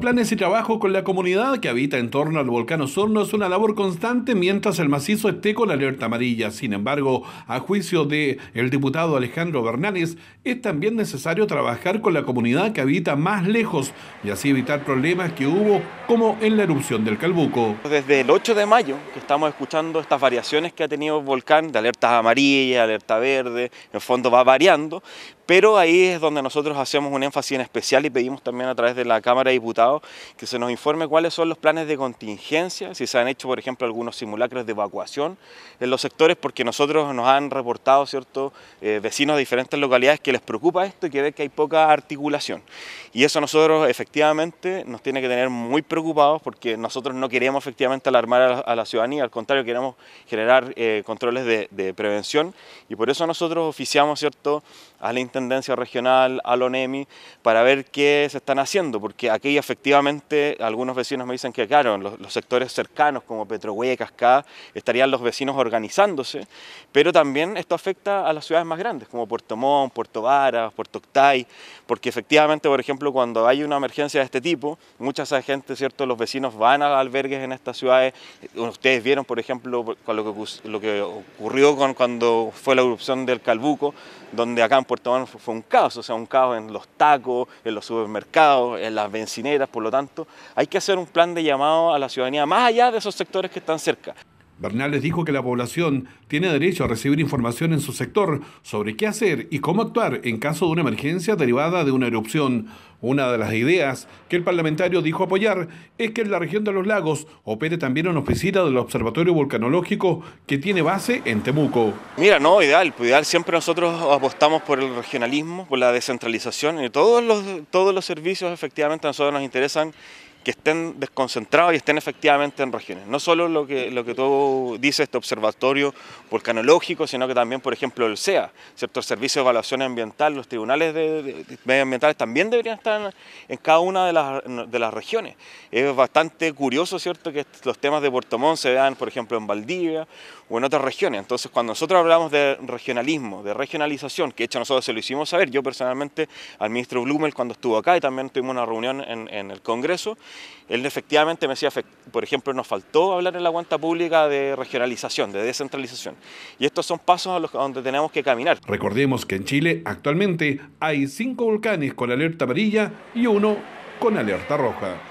planes y trabajo con la comunidad que habita en torno al volcán Osorno es una labor constante mientras el macizo esté con alerta amarilla. Sin embargo, a juicio de el diputado Alejandro Bernanes, es también necesario trabajar con la comunidad que habita más lejos y así evitar problemas que hubo como en la erupción del Calbuco. Desde el 8 de mayo que estamos escuchando estas variaciones que ha tenido el volcán de alerta amarilla, alerta verde, en el fondo va variando, pero ahí es donde nosotros hacemos un énfasis en especial y pedimos también a través de la Cámara de Diputados que se nos informe cuáles son los planes de contingencia, si se han hecho, por ejemplo, algunos simulacros de evacuación en los sectores, porque nosotros nos han reportado ciertos eh, vecinos de diferentes localidades que les preocupa esto y que ve que hay poca articulación. Y eso nosotros efectivamente nos tiene que tener muy preocupados porque nosotros no queremos efectivamente alarmar a la, ciudadanía, al contrario, queremos generar eh, controles de, prevención y por eso nosotros oficiamos, ¿cierto?, a la tendencia Regional, a Lonemi para ver qué se están haciendo, porque aquí efectivamente algunos vecinos me dicen que, claro, los, sectores cercanos como y Cascada, estarían los vecinos organizándose, pero también esto afecta a las ciudades más grandes, como Puerto Montt, Puerto Varas, Puerto Octay, porque efectivamente, por ejemplo, cuando hay una emergencia de este tipo, muchas gente, ¿cierto? Los vecinos van a albergues en estas ciudades. Ustedes vieron, por ejemplo, lo que, lo que ocurrió con, cuando fue la erupción del Calbuco, donde acá en Puerto Montt fue, un caos, o sea, un caos en los tacos, en los supermercados, en las bencineras, por lo tanto, hay que hacer un plan de llamado a la ciudadanía más allá de esos sectores que están cerca. Bernales dijo que la población tiene derecho a recibir información en su sector sobre qué hacer y cómo actuar en caso de una emergencia derivada de una erupción. Una de las ideas que el parlamentario dijo apoyar es que en la región de los lagos opere también una oficina del Observatorio Volcanológico que tiene base en Temuco. Mira, no, ideal, pues, ideal siempre nosotros apostamos por el regionalismo, por la descentralización y todos los, todos los servicios efectivamente a nosotros nos interesan que estén desconcentrados y estén efectivamente en regiones. No solo lo que, lo que tú dices, este observatorio volcanológico, sino que también, por ejemplo, el SEA, sector el Servicio de Evaluación Ambiental, los tribunales de, medioambientales también deberían estar en, cada una de las, regiones. Es bastante curioso ¿cierto? que los temas de Puerto Montt se vean, por ejemplo, en Valdivia o en otras regiones. Entonces, cuando nosotros hablamos de regionalismo, de regionalización, que de hecho nosotros se lo hicimos saber, yo personalmente al ministro Blumel cuando estuvo acá y también tuvimos una reunión en, en el Congreso, él efectivamente me decía, por ejemplo, nos faltó hablar en la cuenta pública de regionalización, de descentralización. Y estos son pasos a los que donde tenemos que caminar. Recordemos que en Chile actualmente hay cinco volcanes con alerta amarilla y uno con alerta roja.